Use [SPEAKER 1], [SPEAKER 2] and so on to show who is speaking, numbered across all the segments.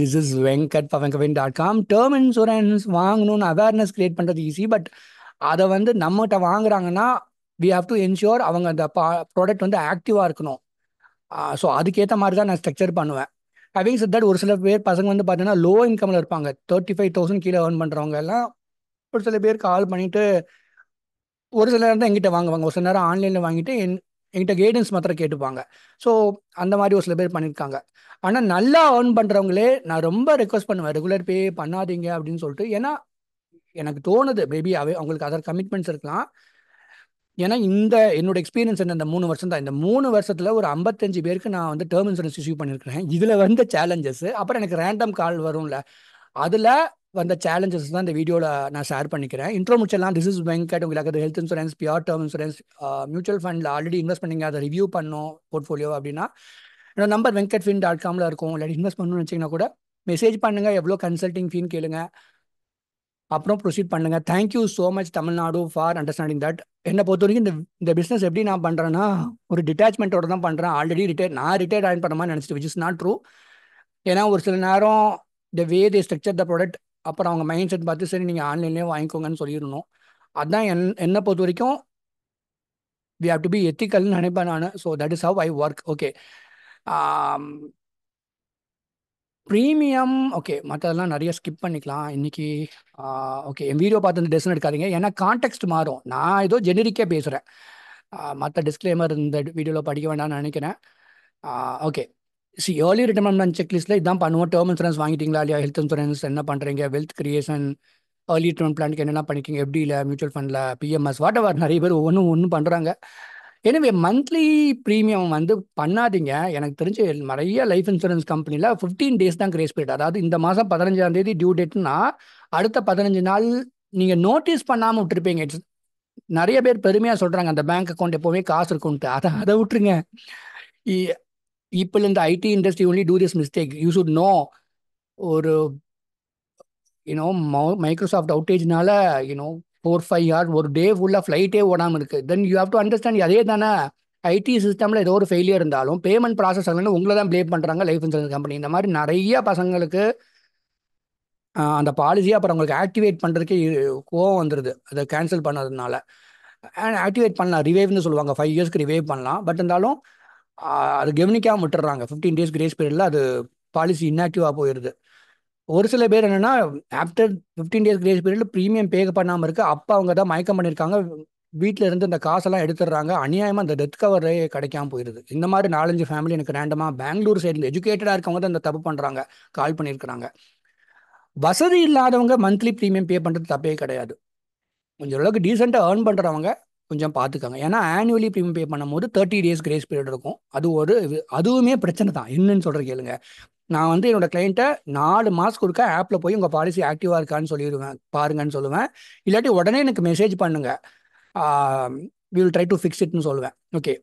[SPEAKER 1] this is Venkat பவங்கவின் dot com term insurance வாங்கணும்னு awareness create பண்ணுறது ஈஸி பட் அதை வந்து நம்மகிட்ட வாங்குறாங்கன்னா வி ஹாவ் டு என்ஷூர் அவங்க அந்த பா ப்ராடக்ட் வந்து ஆக்டிவாக இருக்கணும் ஸோ அதுக்கேற்ற மாதிரி தான் நான் ஸ்ட்ரக்சர் பண்ணுவேன் ஹவிங் செட் தட் ஒரு சில பேர் பசங்க வந்து பார்த்தீங்கன்னா லோ இன்கமில் இருப்பாங்க தேர்ட்டி ஃபைவ் தௌசண்ட் கீழே ஏர்ன் பண்ணுறவங்க எல்லாம் ஒரு சில பேர் கால் பண்ணிவிட்டு ஒரு சில நேரம் தான் எங்கிட்ட வாங்குவாங்க ஒரு சில நேரம் ஆன்லைனில் வாங்கிட்டு என் என்கிட்ட கைடன்ஸ் மாத்திரம் கேட்டுப்பாங்க ஸோ அந்த மாதிரி ஒரு சில பேர் பண்ணியிருக்காங்க ஆனால் நல்லா ஏர்ன் பண்ணுறவங்களே நான் ரொம்ப ரெக்வஸ்ட் பண்ணுவேன் ரெகுலர் பே பண்ணாதீங்க அப்படின்னு சொல்லிட்டு ஏன்னா எனக்கு தோணுது மேபி அவை அவங்களுக்கு அதர் கமிட்மெண்ட்ஸ் இருக்கலாம் ஏன்னா இந்த என்னோட எக்ஸ்பீரியன்ஸ் என்ன இந்த மூணு வருஷம் தான் இந்த மூணு வருஷத்தில் ஒரு ஐம்பத்தஞ்சு பேருக்கு நான் வந்து டேர்ம் இன்சூரன்ஸ் இஷ்யூ பண்ணியிருக்கிறேன் இதில் வந்த சேலஞ்சஸ் அப்புறம் எனக்கு ரேண்டம் கால் வரும்ல அதில் வந்த சேலஞ்சஸ் தான் இந்த வீடியோவில் நான் ஷேர் பண்ணிக்கிறேன் இன்ட்ரோ முடிச்சலாம் திஸ் இஸ் வெங்கட் உங்களுக்கு அது health insurance pure term insurance mutual ஃபண்டில் ஆல்ரெடி இன்வெஸ்ட் பண்ணிங்க அதை ரிவ்யூ பண்ணோம் போர்ட்ஃபோலியோ அப்படின்னா என்னோட நம்பர் வெங்கட் ஃபின் டாட் காமில் இருக்கும் இல்லை இன்வெஸ்ட் பண்ணணும்னு வச்சிங்கன்னா கூட மெசேஜ் பண்ணுங்கள் எவ்வளோ கன்சல்ட்டிங் ஃபீன் கேளுங்க அப்புறம் ப்ரொசீட் பண்ணுங்கள் thank you so much Tamil Nadu for understanding that என்னை பொறுத்த வரைக்கும் இந்த இந்த பிஸ்னஸ் எப்படி நான் பண்ணுறேன்னா ஒரு டிட்டாச்மெண்ட்டோட தான் பண்ணுறேன் ஆல்ரெடி ரிட்டையர் நான் ரிட்டையர் ஆயின் பண்ண மாதிரி நினச்சிட்டு விச் இஸ் நாட் ட்ரூ ஏன்னா ஒரு சில நேரம் த வே தி ஸ்ட்ரக்சர் த ப்ராடக்ட் அப்புறம் அவங்க மைண்ட் செட் பார்த்து சரி நீங்கள் ஆன்லைன்லேயே வாங்கிக்கோங்கன்னு சொல்லிடணும் அதுதான் என் என்னை பொறுத்த வரைக்கும் வி ஹாவ் டு பி எத்திக்கல்னு நினைப்பேன் நான் so that is how I work okay premium okay மற்றதெல்லாம் நிறைய ஸ்கிப் பண்ணிக்கலாம் இன்றைக்கி ஓகே என் வீடியோ பார்த்து இந்த டெசிஷன் எடுக்காதீங்க ஏன்னா கான்டெக்ட் மாறும் நான் ஏதோ ஜெனரிக்கே பேசுகிறேன் மற்ற டிஸ்க்ளைமர் இந்த வீடியோவில் படிக்க வேண்டாம்னு நினைக்கிறேன் ஓகே சி ஏர்லி ரிட்டர்மெண்ட் செக்லிஸ்ட்டில் இதான் பண்ணுவோம் டேர்ம் இன்சூரன்ஸ் வாங்கிட்டீங்களா இல்லையா ஹெல்த் இன்சூரன்ஸ் என்ன பண்ணுறீங்க வெல்த் கிரியேஷன் ஏர்லி ரிட்டர்மெண்ட் பிளானுக்கு என்னென்ன பண்ணிக்கிங்க எப்படி இல்லை மியூச்சுவல் ஃபண்டில் பிஎம்எஸ் வாட் எவர் நிறைய பேர் ஒன்றும் ஒன்றும் பண்ணுறாங்க எனவே மந்த்லி ப்ரீமியம் வந்து பண்ணாதீங்க எனக்கு தெரிஞ்சு நிறைய லைஃப் இன்சூரன்ஸ் கம்பெனியில் ஃபிஃப்டீன் டேஸ் தான் கிரேஸ் பீரியட் அதாவது இந்த மாதம் பதினஞ்சாம் தேதி டியூ டேட்னா அடுத்த பதினஞ்சு நாள் நீங்கள் நோட்டீஸ் பண்ணாமல் விட்டுருப்பீங்க இட்ஸ் நிறைய பேர் பெருமையாக சொல்கிறாங்க அந்த பேங்க் அக்கௌண்ட் எப்போவுமே காசு இருக்குன்ட்டு அதை அதை விட்டுருங்க பீப்புள் இந்த IT industry only do this mistake you should know ஒரு யூனோ மைக்ரோசாஃப்ட் அவுட்டேஜ்னால யூனோ ஃபோர் ஃபைவ் ஹார் ஒரு டே ஃபுல்லாக ஃப்ளைட்டே ஓடாமல் இருக்குது then you have to understand அதே தானே ஐடி சிஸ்டமில் ஏதோ ஒரு ஃபெயிலியர் இருந்தாலும் பேமெண்ட் ப்ராசஸ் உங்களை தான் ப்ளே பண்ணுறாங்க லைஃப் இன்சூரன்ஸ் கம்பெனி இந்த மாதிரி நிறைய பசங்களுக்கு அந்த பாலிசியை அப்புறம் அவங்களுக்கு ஆக்டிவேட் பண்ணுறதுக்கே கோவம் வந்துடுது அதை கேன்சல் பண்ணதுனால ஆக்டிவேட் பண்ணலாம் ரிவைவ்னு சொல்லுவாங்க ஃபைவ் இயர்ஸ்க்கு ரிவைவ் பண்ணலாம் பட் இருந்தாலும் அது கவனிக்காமல் விட்டுறாங்க ஃபிஃப்டீன் டேஸ் கிரேஸ் பீரியடில் அது பாலிசி இன்னாக்டிவாக போயிடுது ஒரு சில பேர் என்னென்னா ஆஃப்டர் ஃபிஃப்டீன் டேஸ் கிரேஸ் பீரியடில் ப்ரீமியம் பே பண்ணாமல் இருக்குது அப்போ அவங்க தான் மயக்கம் பண்ணியிருக்காங்க வீட்டில் இருந்து இந்த காசெல்லாம் எடுத்துடுறாங்க அநியாயமாக அந்த டெத் கவரே கிடைக்காம போயிடுது இந்த மாதிரி நாலஞ்சு ஃபேமிலி எனக்கு ரேண்டமாக பெங்களூர் சைடில் எஜுகேட்டடாக இருக்கவங்க தான் இந்த தப்பு பண்ணுறாங்க கால் பண்ணியிருக்கிறாங்க வசதி இல்லாதவங்க மந்த்லி ப்ரீமியம் பே பண்ணுறது தப்பே கிடையாது கொஞ்சம் அளவுக்கு டீசெண்டாக ஏர்ன் பண்ணுறவங்க கொஞ்சம் பார்த்துக்கோங்க ஏன்னா ஆனுவலி ப்ரீமியம் பே பண்ணும்போது தேர்ட்டி டேஸ் கிரேஸ் பீரியட் இருக்கும் அது ஒரு அதுவுமே பிரச்சனை தான் என்னன்னு சொல்கிற கேளுங்க நான் வந்து என்னோட கிளைண்ட்டை நாலு மாதம் கொடுக்க ஆப்பில் போய் உங்கள் பாலிசி ஆக்டிவாக இருக்கான்னு சொல்லிடுவேன் பாருங்கன்னு சொல்லுவேன் இல்லாட்டி உடனே எனக்கு மெசேஜ் பண்ணுங்க வில் ட்ரை டு ஃபிக்ஸ் இட்னு சொல்லுவேன் ஓகே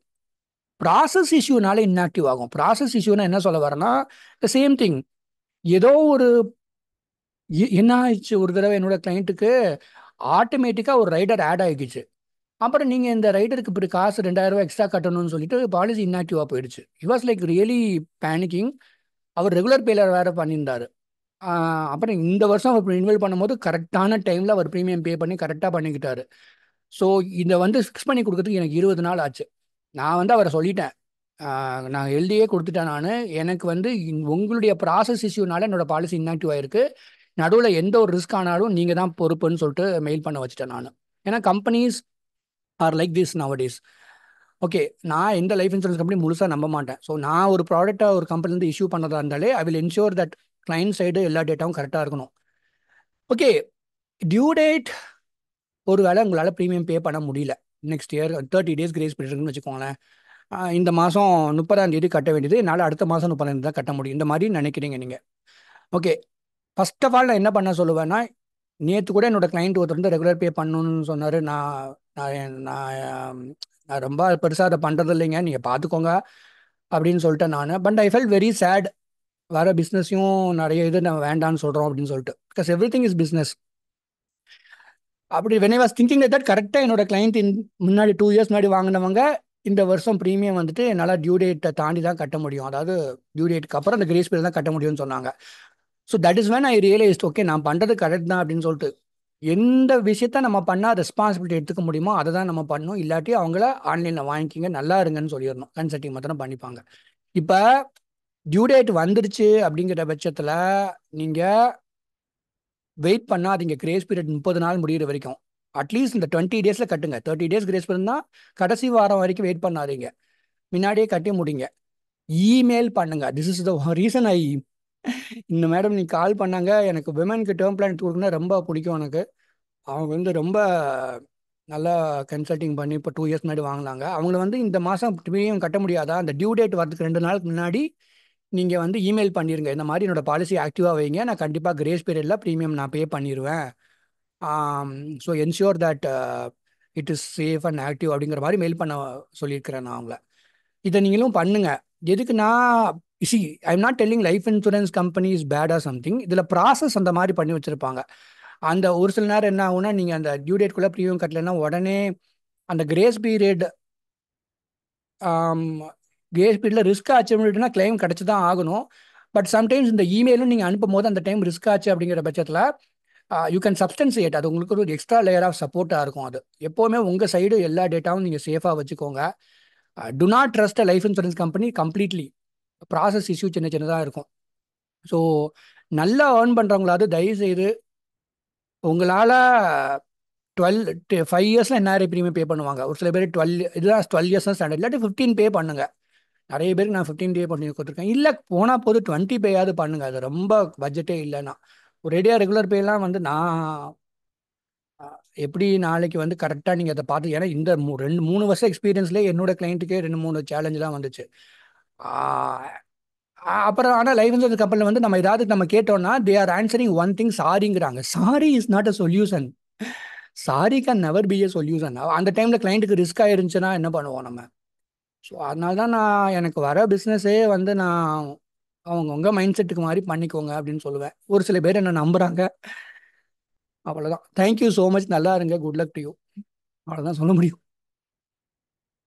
[SPEAKER 1] ப்ராசஸ் இஷ்யூனால இன்ஆக்டிவ் ஆகும் ப்ராசஸ் இஷ்யூனா என்ன சொல்ல வரேன்னா த சேம் திங் ஏதோ ஒரு என்ன ஆயிடுச்சு ஒரு தடவை என்னோட கிளைண்ட்டுக்கு ஆட்டோமேட்டிக்காக ஒரு ரைடர் ஆட் ஆகிடுச்சு அப்புறம் நீங்கள் இந்த ரைடருக்கு இப்படி காசு ரெண்டாயிரம் ரூபா எக்ஸ்ட்ரா கட்டணும்னு சொல்லிட்டு பாலிசி இன்னாக்டிவாக போயிடுச்சு it was like really panicking அவர் ரெகுலர் பேலர் வேறு பண்ணியிருந்தாரு அப்புறம் இந்த வருஷம் அவர் இன்வெல்ட் பண்ணும்போது கரெக்டான டைமில் அவர் ப்ரீமியம் பே பண்ணி கரெக்டாக பண்ணிக்கிட்டாரு ஸோ இதை வந்து ஃபிக்ஸ் பண்ணி கொடுக்கறதுக்கு எனக்கு இருபது நாள் ஆச்சு நான் வந்து அவரை சொல்லிட்டேன் நான் எழுதியே கொடுத்துட்டேன் நான் எனக்கு வந்து உங்களுடைய ப்ராசஸ் இஷ்யூனால என்னோட பாலிசி இன்னாக்டிவ் ஆயிருக்கு நடுவில் எந்த ஒரு ரிஸ்க் ஆனாலும் நீங்கள் தான் பொறுப்புன்னு சொல்லிட்டு மெயில் பண்ண வச்சுட்டேன் நான் ஏன்னா companies are like this days okay நான் எந்த லைஃப் இன்சூரன்ஸ் கம்பெனி முழுசாக நம்ப மாட்டேன் ஸோ நான் ஒரு ப்ராடக்ட்டை ஒரு கம்பெனிலேருந்து இஷ்யூ பண்ணதாக இருந்தாலே I will ensure that client side எல்லா டேட்டாவும் கரெக்டாக இருக்கணும் ஓகே டியூ டேட் ஒரு வேளை உங்களால் ப்ரீமியம் பே பண்ண முடியல next year thirty days grace பண்ணிட்டுருக்குன்னு வச்சுக்கோங்களேன் இந்த மாதம் முப்பதாம் தேதி கட்ட வேண்டியது என்னால் அடுத்த மாதம் முப்பதாம் தேதி தான் கட்ட முடியும் இந்த மாதிரி நினைக்கிறீங்க நீங்கள் ஓகே ஃபஸ்ட் ஆஃப் ஆல் நான் என்ன பண்ண சொல்லுவேன்னா நேற்று கூட என்னோட கிளைண்ட் ஒருத்தர் வந்து ரெகுலர் பே பண்ணணும்னு சொன்னார் நான் நான் நான் நான் ரொம்ப பெருசாக அதை பண்ணுறது இல்லைங்க நீங்கள் பார்த்துக்கோங்க அப்படின்னு சொல்லிட்டு நான் but I fell very sad வர பிஸ்னஸையும் நிறைய இது நான் வேண்டான்னு சொல்கிறோம் அப்படின்னு சொல்லிட்டு because every thing is business அப்படி when I was thinking that கரெக்டாக என்னோட கிளைண்ட் இன் முன்னாடி டூ இயர்ஸ் முன்னாடி வாங்கினவங்க இந்த வருஷம் ப்ரீமியம் வந்துட்டு என்னால் டியூ டேட்டை தாண்டி தான் கட்ட முடியும் அதாவது டியூ டேட்டுக்கு அப்புறம் அந்த கிரேஸ் பீரியட் தான் கட்ட முடியும்னு சொன்னாங்க so that is when I realised okay நான் பண்ணுறது கரெக்ட் தான் அப்படின்னு சொல்லிட்டு எந்த விஷயத்த நம்ம பண்ணால் ரெஸ்பான்சிபிலிட்டி எடுத்துக்க முடியுமோ அதை தான் நம்ம பண்ணணும் இல்லாட்டி அவங்கள ஆன்லைனில் வாங்கிக்கிங்க நல்லா இருங்கன்னு சொல்லிடணும் கன்சல்டிங் மாத்திரம் பண்ணிப்பாங்க இப்போ டியூ டேட் வந்துடுச்சு அப்படிங்கிற பட்சத்தில் நீங்கள் வெயிட் பண்ணால் அதுங்க கிரேஸ் பீரியட் முப்பது நாள் முடிகிற வரைக்கும் அட்லீஸ்ட் இந்த டுவெண்ட்டி டேஸில் கட்டுங்க தேர்ட்டி டேஸ் கிரேஸ் பண்ணால் கடைசி வாரம் வரைக்கும் வெயிட் பண்ணாதீங்க முன்னாடியே கட்டி முடிங்க இமெயில் பண்ணுங்க this is the reason I இந்த மேடம் நீ கால் பண்ணாங்க எனக்கு விமனுக்கு டேர்ம் பிளான் கொடுக்குன்னா ரொம்ப பிடிக்கும் எனக்கு அவங்க வந்து ரொம்ப நல்லா கன்சல்டிங் பண்ணி இப்போ டூ இயர்ஸ் முன்னாடி வாங்கினாங்க அவங்கள வந்து இந்த மாதம் ப்ரீமியம் கட்ட முடியாதா அந்த டியூ டேட் வரதுக்கு ரெண்டு நாளுக்கு முன்னாடி நீங்கள் வந்து இமெயில் பண்ணிடுங்க இந்த மாதிரி என்னோடய பாலிசி ஆக்டிவாக வைங்க நான் கண்டிப்பாக கிரேஸ் பீரியடில் ப்ரீமியம் நான் பே பண்ணிடுவேன் so ensure that it is safe and active அப்படிங்கிற மாதிரி மெயில் பண்ண சொல்லியிருக்கிறேன் நான் அவங்கள இதை நீங்களும் பண்ணுங்கள் எதுக்கு நான் see I'm not telling life insurance company is bad or something இதில் ப்ராசஸ் அந்த மாதிரி பண்ணி வச்சுருப்பாங்க அந்த ஒரு சில நேரம் என்ன ஆகுனா நீங்கள் அந்த டியூ குள்ளே ப்ரீமியம் கட்டலைன்னா உடனே அந்த கிரேஸ் பீரியட் கிரேஸ் பீரியடில் ரிஸ்க் ஆச்சு அப்படின்னா கிளைம் கிடச்சி தான் ஆகணும் பட் சம்டைம்ஸ் இந்த இமெயிலும் நீங்கள் அனுப்பும் போது அந்த டைம் ரிஸ்க் ஆச்சு அப்படிங்கிற பட்சத்தில் யூ கேன் சப்ஸ்டன்சியேட் அது உங்களுக்கு ஒரு எக்ஸ்ட்ரா லேயர் ஆஃப் சப்போர்ட்டாக இருக்கும் அது எப்போவுமே உங்கள் சைடு எல்லா டேட்டாவும் நீங்கள் சேஃபாக வச்சுக்கோங்க do not trust life insurance company completely process issue சின்ன சின்னதாக இருக்கும் ஸோ நல்லா ஏர்ன் பண்ணுறவங்களாவது தயவுசெய்து உங்களால் டுவெல் ஃபைவ் இயர்ஸில் என்ஆர்ஐ ப்ரீமியம் பே பண்ணுவாங்க ஒரு சில பேர் டுவெல் இதுதான் டுவெல் இயர்ஸ் தான் ஸ்டாண்டர்ட் இல்லாட்டி ஃபிஃப்டீன் பே பண்ணுங்கள் நிறைய பேருக்கு நான் ஃபிஃப்டீன் பே பண்ணி கொடுத்துருக்கேன் இல்லை போனால் போது டுவெண்ட்டி பேயாவது பண்ணுங்கள் அது ரொம்ப பட்ஜெட்டே இல்லைன்னா ஒரு ரெடியாக ரெகுலர் பேலாம் வந்து நான் எப்படி நாளைக்கு வந்து கரெக்டாக நீங்கள் அதை பார்த்து ஏன்னா இந்த ரெண்டு மூணு வருஷம் எக்ஸ்பீரியன்ஸ்லேயே என்னோட கிளைண்ட்டுக்கே ரெண்டு மூணு சேலஞ்செலாம் வந்துச்சு அப்புறம் ஆனால் லைஃப் இன்சூரன்ஸ் கம்பெனியில் வந்து நம்ம ஏதாவது நம்ம கேட்டோம்னா they are answering one thing சாரிங்கிறாங்க sorry is not a solution sorry can never be a solution அந்த டைமில் கிளைண்ட்டுக்கு ரிஸ்க் ஆயிருந்துச்சுன்னா என்ன பண்ணுவோம் நம்ம ஸோ அதனால தான் நான் எனக்கு வர பிஸ்னஸே வந்து நான் அவங்கவுங்க மைண்ட் செட்டுக்கு மாதிரி பண்ணிக்கோங்க அப்படின்னு சொல்லுவேன் ஒரு சில பேர் என்ன நம்புகிறாங்க அவ்வளோதான் தேங்க்யூ ஸோ மச் நல்லா இருங்க குட் லக் டு யூ அவ்வளோதான் சொல்ல முடியும்